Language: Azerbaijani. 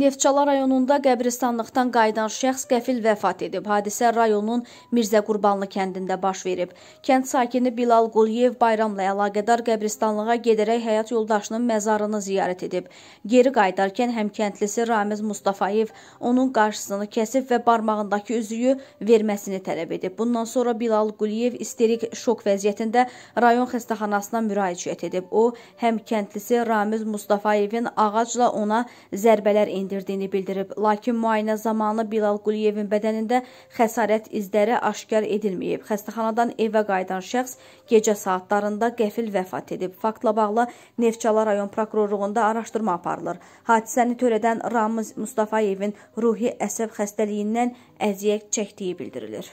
Neftçala rayonunda qəbristanlıqdan qayıdan şəxs qəfil vəfat edib. Hadisə rayonun Mirzə Qurbanlı kəndində baş verib. Kənd sakini Bilal Quliyev bayramla əlaqədar qəbristanlığa gedərək həyat yoldaşının məzarını ziyarət edib. Geri qayıdarkən həmkəndlisi Ramiz Mustafayev onun qarşısını kəsib və barmağındakı üzüyü verməsini tələb edib. Bundan sonra Bilal Quliyev isterik şok vəziyyətində rayon xəstəxanasına müraciət edib. O, həmkəndlisi Ramiz Mustafayevin ağacla ona zərbələr endirib endirdiyini bildirib. Lakin müayinə zamanı Bilal Quliyevin bədənində xəsarət izləri aşkar edilməyib. Xəstəxanadan evə qayıdan şəxs gecə saatlarında qəfil vəfat edib. Faktla bağlı Neftçala rayon prokurorluğunda araşdırma aparılır. Hadisəni törədən Ramiz Mustafayevin ruhi əsəb xəstəliyindən əziyyət çəkdiyi bildirilir.